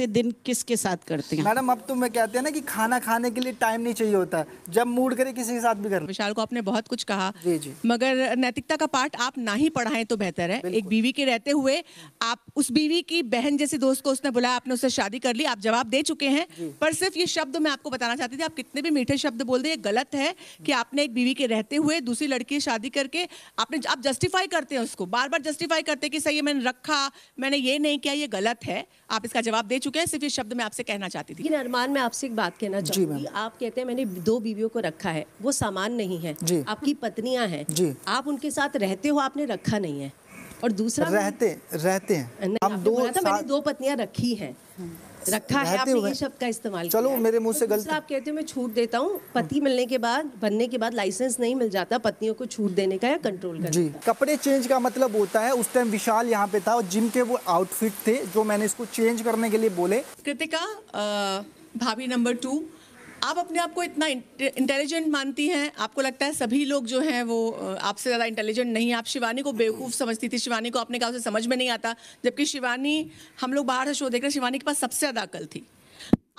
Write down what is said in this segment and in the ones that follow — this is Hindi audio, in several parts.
ऐसे दिन किसके साथ करते हैं मैडम अब तो मैं कहते हैं ना कि खाना खाने के लिए टाइम नहीं चाहिए होता जब मूड करे किसी के साथ भी कर विशाल को आपने बहुत कुछ कहा जी जी मगर नैतिकता का पार्ट आप ना ही पढ़ाएं तो बेहतर है एक बीवी के रहते हुए आप उस बीवी की बहन जैसे दोस्त को उसने बुलाया आपने उससे शादी कर ली आप जवाब दे चुके हैं पर सिर्फ ये शब्द मैं आपको बताना चाहती थी आप कितने भी मीठे शब्द बोल दें गलत है कि आपने एक बीवी के रहते हुए दूसरी लड़की से शादी करके आपने आप जस्टिफाई करते हैं उसको बार बार जस्टिफाई करते हैं कि सही मैंने रखा मैंने ये नहीं किया ये गलत है आप इसका जवाब दे चुके चुके हैं सिर्फ ये शब्द मैं आपसे कहना चाहती थी अरमान मैं आपसे एक बात कहना चाहूँगी आप कहते हैं मैंने दो बीवियों को रखा है वो सामान नहीं है आपकी पत्नियां हैं आप उनके साथ रहते हो आपने रखा नहीं है और दूसरा रहते रहते हैं हम दो मैंने दो पत्नियां रखी हैं हम्म। रखा है आपने ये शब्द का इस्तेमाल चलो मेरे मुंह से तो गलत आप कहते हो मैं छूट देता हूँ पति मिलने के बाद बनने के बाद लाइसेंस नहीं मिल जाता पत्नियों को छूट देने का या कंट्रोल करने जी का। कपड़े चेंज का मतलब होता है उस टाइम विशाल यहाँ पे था और जिम के वो आउटफिट थे जो मैंने इसको चेंज करने के लिए बोले कृतिका भाभी नंबर टू आप अपने आप को इतना इंटेलिजेंट मानती हैं आपको लगता है सभी लोग जो हैं वो आपसे ज़्यादा इंटेलिजेंट नहीं आप शिवानी को बेवकूफ़ समझती थी शिवानी को आपने कहा उसे समझ में नहीं आता जबकि शिवानी हम लोग बाहर से शो देख रहे शिवानी के पास सबसे ज़्यादा अकल थी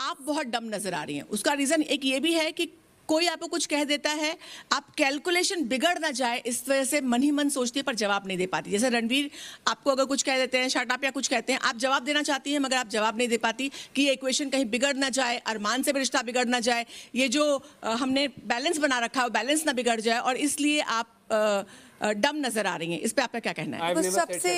आप बहुत डम नज़र आ रही हैं उसका रीज़न एक ये भी है कि कोई आपको कुछ कह देता है आप कैलकुलेशन बिगड़ ना जाए इस वजह से मन ही मन सोचती है पर जवाब नहीं दे पाती जैसे रणवीर आपको अगर कुछ कह देते हैं शर्टाप या कुछ कहते हैं आप जवाब देना चाहती हैं मगर आप जवाब नहीं दे पाती कि ये इक्वेशन कहीं बिगड़ ना जाए अरमान से भी रिश्ता बिगड़ ना जाए ये जो हमने बैलेंस बना रखा है बैलेंस ना बिगड़ जाए और इसलिए आप डम नजर आ रही हैं इस पे आपका क्या कहना है तो सबसे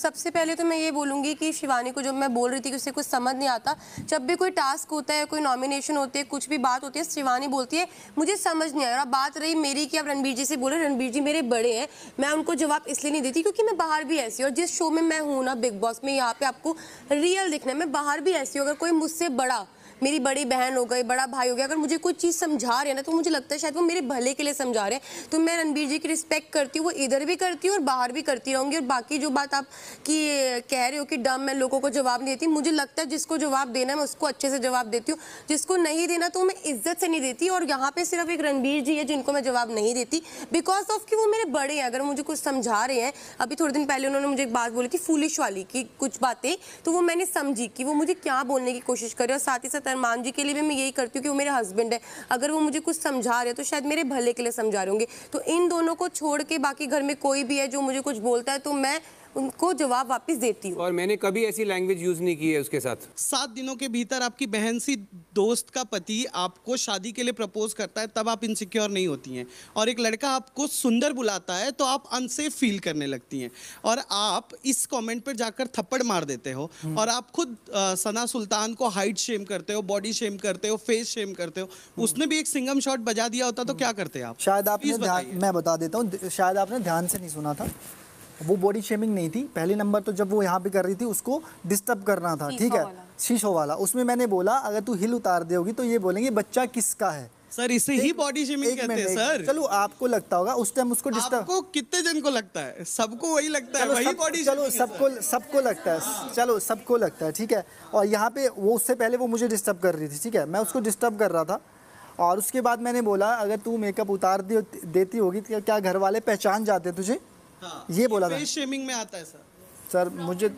सबसे पहले तो मैं ये बोलूंगी कि शिवानी को जब मैं बोल रही थी कि उसे कुछ समझ नहीं आता जब भी कोई टास्क होता है कोई नॉमिनेशन होते है कुछ भी बात होती है शिवानी बोलती है मुझे समझ नहीं आया और बात रही मेरी कि आप रणबीर जी से बोले रणबीर जी मेरे बड़े हैं मैं उनको जवाब इसलिए नहीं देती क्योंकि मैं बाहर भी ऐसी और जिस शो में मैं हूँ ना बिग बॉस में यहाँ पे आपको रियल दिखना है मैं बाहर भी ऐसी हूँ अगर कोई मुझसे बड़ा मेरी बड़ी बहन हो गई बड़ा भाई हो गया अगर मुझे कुछ चीज़ समझा रहे हैं ना तो मुझे लगता है शायद वो मेरे भले के लिए समझा रहे हैं तो मैं रणबीर जी की रिस्पेक्ट करती हूँ वो इधर भी करती हूँ और बाहर भी करती रहूँगी और बाकी जो बात आप की कह रहे हो कि डम मैं लोगों को जवाब नहीं देती मुझे लगता है जिसको जवाब देना है मैं उसको अच्छे से जवाब देती हूँ जिसको नहीं देना तो मैं इज्जत से नहीं देती और यहाँ पर सिर्फ एक रणबीर जी है जिनको मैं जवाब नहीं देती बिकॉज ऑफ कि वो मेरे बड़े हैं अगर मुझे कुछ समझा रहे हैं अभी थोड़े दिन पहले उन्होंने मुझे एक बात बोली थी फूलिश वाली की कुछ बातें तो वो मैंने समझी कि वो मुझे क्या बोलने की कोशिश करे और साथ ही साथ अरमान जी के लिए भी मैं यही करती हूँ कि वो मेरे हस्बैंड है अगर वो मुझे कुछ समझा रहे हैं तो शायद मेरे भले के लिए समझा रहे होंगे तो इन दोनों को छोड़ के बाकी घर में कोई भी है जो मुझे कुछ बोलता है तो मैं उनको जवाब वापस देती हूँ और मैंने कभी ऐसी लैंग्वेज यूज नहीं की है उसके साथ सात दिनों के भीतर आपकी बहन सी दोस्त का पति आपको शादी के लिए प्रपोज करता है तब आप इनसिक्योर नहीं होती हैं और एक लड़का आपको सुंदर बुलाता है तो आप अनसेफ फील करने लगती हैं और आप इस कमेंट पर जाकर थप्पड़ मार देते हो हम्म। और आप खुद आ, सना सुल्तान को हाइट शेम करते हो बॉडी शेम करते हो फेस शेम करते हो हम्म। उसने भी एक सिंगम शॉट बजा दिया होता तो हम्म। क्या करते आप शायद आप मैं बता देता हूँ शायद आपने ध्यान से नहीं सुना था वो बॉडी शेमिंग नहीं थी पहले नंबर तो जब वो यहाँ पे कर रही थी उसको डिस्टर्ब करना था ठीक है शीशो वाला उसमें मैंने बोला अगर तू हिल उतार देगी तो ये बोलेंगे बच्चा किसका है सर इसे ही बॉडी शेमिंग कहते हैं सर चलो आपको लगता होगा उस टाइम उसको डिस्टर्ब आपको कितने जन को लगता है सबको वही लगता है वही बॉडी चलो सबको सबको लगता है चलो सबको लगता है ठीक है और यहाँ पे वो उससे पहले वो मुझे डिस्टर्ब कर रही थी ठीक है मैं उसको डिस्टर्ब कर रहा था और उसके बाद मैंने बोला अगर तू मेकअप उतार देती होगी तो क्या घर वाले पहचान जाते तुझे हाँ। ये बोला था शेमिंग में आता है सर सर मुझे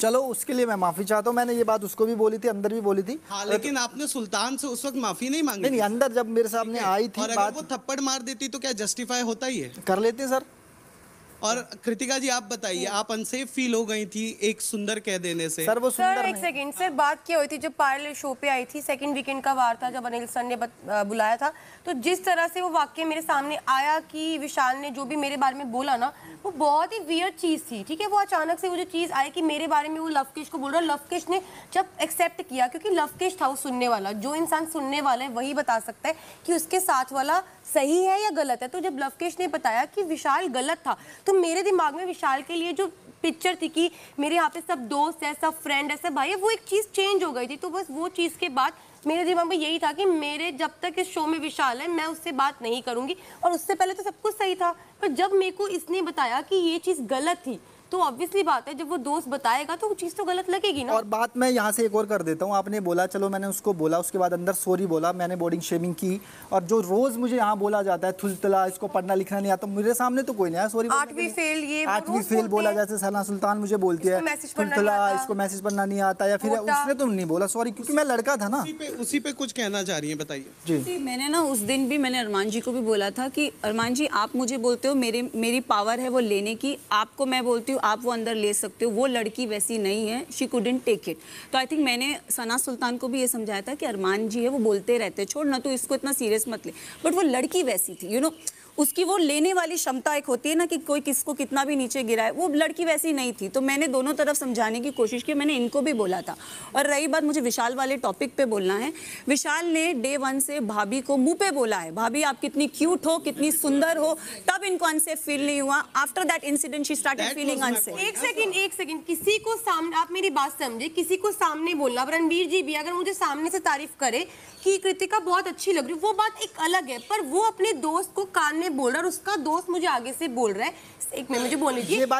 चलो उसके लिए मैं माफी चाहता हूँ मैंने ये बात उसको भी बोली थी अंदर भी बोली थी हाँ, लेकिन आपने सुल्तान से उस वक्त माफी नहीं मांगी नहीं अंदर जब मेरे सामने आई थी और बात वो थप्पड़ मार देती तो क्या जस्टिफाई होता ही है कर लेते सर और कृतिका जी आप बताइए हम्म। आप अनसेफ फील हो गई थी एक सुंदर कह देने से सर वो सुंदर सर एक सेकंड सर बात क्या हुई थी जब पायल शो पे आई थी सेकंड वीकेंड का वार था जब अनिल सर ने बुलाया था तो जिस तरह से वो वाक्य मेरे सामने आया कि विशाल ने जो भी मेरे बारे में बोला ना वो बहुत ही वियर चीज़ थी ठीक है वो अचानक से वो जो चीज़ आई कि मेरे बारे में वो लवकेश को बोल रहा लवकेश ने जब एक्सेप्ट किया क्योंकि लवकेश था वो सुनने वाला जो इंसान सुनने वाला है वही बता सकता है कि उसके साथ वाला सही है या गलत है तो जब लवकेश ने बताया कि विशाल गलत था तो मेरे दिमाग में विशाल के लिए जो पिक्चर थी कि मेरे यहाँ पे सब दोस्त है सब फ्रेंड है सब भाई है वो एक चीज़ चेंज हो गई थी तो बस वो चीज़ के बाद मेरे दिमाग में यही था कि मेरे जब तक इस शो में विशाल है मैं उससे बात नहीं करूँगी और उससे पहले तो सब कुछ सही था पर जब मेरे को इसने बताया कि ये चीज़ गलत थी तो ऑब्वियसली बात है जब वो दोस्त बताएगा तो वो चीज़ तो गलत लगेगी ना और बात मैं यहाँ से एक और कर देता हूँ आपने बोला चलो मैंने उसको बोला उसके बाद अंदर सॉरी बोला मैंने बोर्डिंग शेमिंग की और जो रोज मुझे यहाँ बोला जाता है थुलतला इसको पढ़ना लिखना नहीं आता मेरे सामने तो कोई नहीं आया सॉरी आठवीं फेल ये आठवीं फेल बोला जैसे सना सुल्तान मुझे बोलती है थुलतला इसको मैसेज पढ़ना नहीं आता या फिर उसने तो नहीं बोला सॉरी क्योंकि मैं लड़का था ना उसी पे कुछ कहना चाह रही है बताइए जी मैंने ना उस दिन भी मैंने अरमान जी को भी बोला था कि अरमान जी आप मुझे बोलते हो मेरे मेरी पावर है वो लेने की आपको मैं बोलती हूँ आप वो अंदर ले सकते हो वो लड़की वैसी नहीं है शी कुडेंट टेक इट तो आई थिंक मैंने सना सुल्तान को भी ये समझाया था कि अरमान जी है वो बोलते रहते छोड़ ना तो इसको इतना सीरियस मत ले बट वो लड़की वैसी थी यू you नो know, उसकी वो लेने वाली क्षमता एक होती है ना कि कोई किसको कितना भी नीचे गिरा वो लड़की वैसी नहीं थी तो मैंने दोनों तरफ समझाने की कोशिश की मैंने इनको भी बोला था और रही बात मुझे विशाल वाले टॉपिक पे बोलना है विशाल ने डे वन से भाभी को मुंह पे बोला है भाभी आप कितनी क्यूट हो कितनी सुंदर हो तब इनको अनसेफ फील नहीं हुआ after that incident she start feeling unsafe एक सेकेंड एक सेकेंड किसी को सामने आप मेरी बात समझे किसी को सामने बोलना रणबीर जी भी अगर मुझे सामने से तारीफ करे कि कृतिका बहुत अच्छी लग रही वो बात एक अलग है पर वो अपने दोस्त को कान में बोल रहा है और उसका दोस्त मुझे आगे से बोल रहा है एक मिनट मुझे बोलने बात